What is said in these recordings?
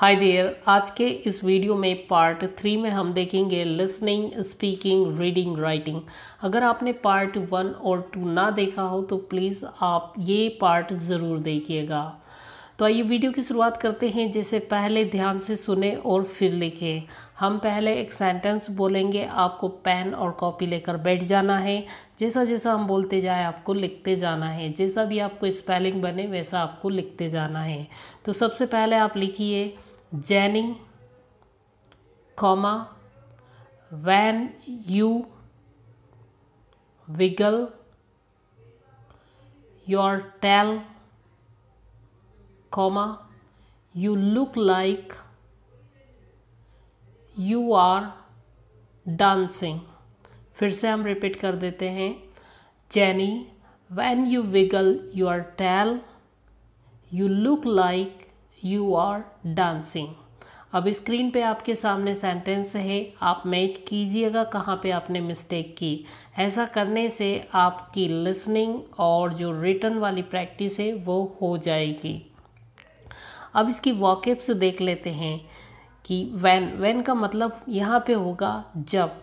hi there आज के इस वीडियो में पार्ट थ्री में हम देखेंगे लिसनिंग स्पीकिंग रीडिंग राइटिंग अगर आपने पार्ट वन और टू ना देखा हो तो प्लीज़ आप ये पार्ट ज़रूर देखिएगा तो आइए वीडियो की शुरुआत करते हैं जैसे पहले ध्यान से सुने और फिर लिखें हम पहले एक सेंटेंस बोलेंगे आपको पेन और कॉपी लेकर बैठ जाना है जैसा जैसा हम बोलते जाए आपको लिखते जाना है जैसा भी आपको स्पेलिंग बने वैसा आपको लिखते जाना है तो सबसे पहले आप लिखिए जैनिंग comma when you wiggle your tail comma you look like you are dancing फिर से हम रिपीट कर देते हैं Jenny when you wiggle your tail you look like you are dancing अब स्क्रीन पे आपके सामने सेंटेंस है आप मैच कीजिएगा कहाँ पे आपने मिस्टेक की ऐसा करने से आपकी लिसनिंग और जो रिटर्न वाली प्रैक्टिस है वो हो जाएगी अब इसकी वॉकअप्स देख लेते हैं कि वैन वैन का मतलब यहाँ पे होगा जब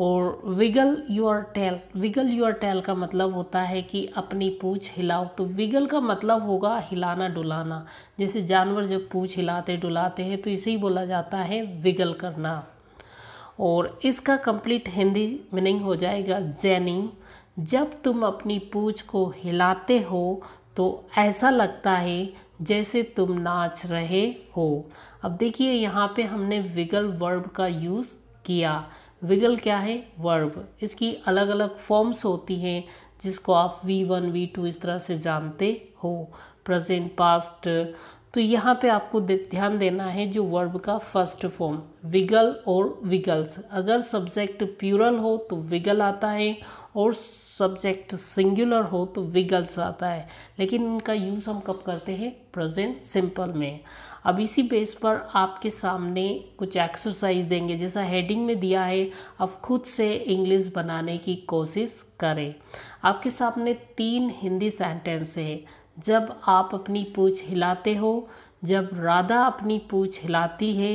और wiggle your tail wiggle your tail का मतलब होता है कि अपनी पूछ हिलाओ तो विगल का मतलब होगा हिलाना डुलाना जैसे जानवर जब पूछ हिलाते डुलाते हैं तो इसे ही बोला जाता है विगल करना और इसका कंप्लीट हिंदी मीनिंग हो जाएगा जैनी जब तुम अपनी पूछ को हिलाते हो तो ऐसा लगता है जैसे तुम नाच रहे हो अब देखिए यहाँ पे हमने विगल वर्ब का यूज़ किया विगल क्या है वर्ब इसकी अलग अलग फॉर्म्स होती हैं जिसको आप वी वन वी टू इस तरह से जानते हो प्रेजेंट पास्ट तो यहाँ पे आपको ध्यान देना है जो वर्ब का फर्स्ट फॉर्म विगल और विगल्स अगर सब्जेक्ट प्यूरल हो तो विगल आता है और सब्जेक्ट सिंगुलर हो तो विगल्स आता है लेकिन इनका यूज़ हम कब करते हैं प्रेजेंट सिंपल में अब इसी बेस पर आपके सामने कुछ एक्सरसाइज देंगे जैसा हेडिंग में दिया है अब खुद से इंग्लिश बनाने की कोशिश करें आपके सामने तीन हिंदी सेंटेंस है जब आप अपनी पूछ हिलाते हो जब राधा अपनी पूछ हिलाती है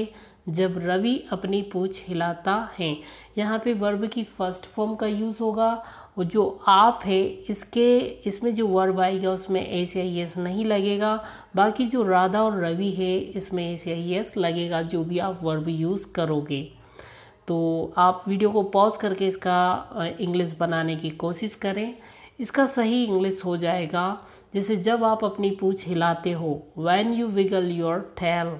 जब रवि अपनी पूछ हिलाता है यहाँ पे वर्ब की फर्स्ट फॉर्म का यूज़ होगा और जो आप है इसके इसमें जो वर्ब आएगा उसमें एस या यस नहीं लगेगा बाकी जो राधा और रवि है इसमें एस या यस लगेगा जो भी आप वर्ब यूज़ करोगे तो आप वीडियो को पॉज करके इसका इंग्लिश बनाने की कोशिश करें इसका सही इंग्लिश हो जाएगा जैसे जब आप अपनी पूछ हिलाते हो when you wiggle your tail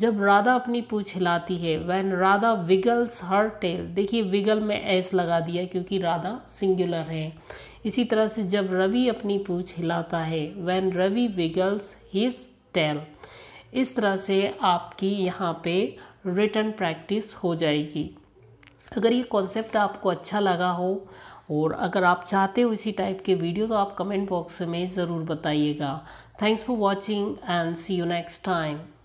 जब राधा अपनी पूछ हिलाती है when Radha wiggles her tail देखिए विगल में एस लगा दिया क्योंकि राधा सिंगुलर है इसी तरह से जब रवि अपनी पूछ हिलाता है when Ravi wiggles his tail इस तरह से आपकी यहाँ पे रिटर्न प्रैक्टिस हो जाएगी अगर ये कॉन्सेप्ट आपको अच्छा लगा हो और अगर आप चाहते हो इसी टाइप के वीडियो तो आप कमेंट बॉक्स में ज़रूर बताइएगा thanks for watching and see you next time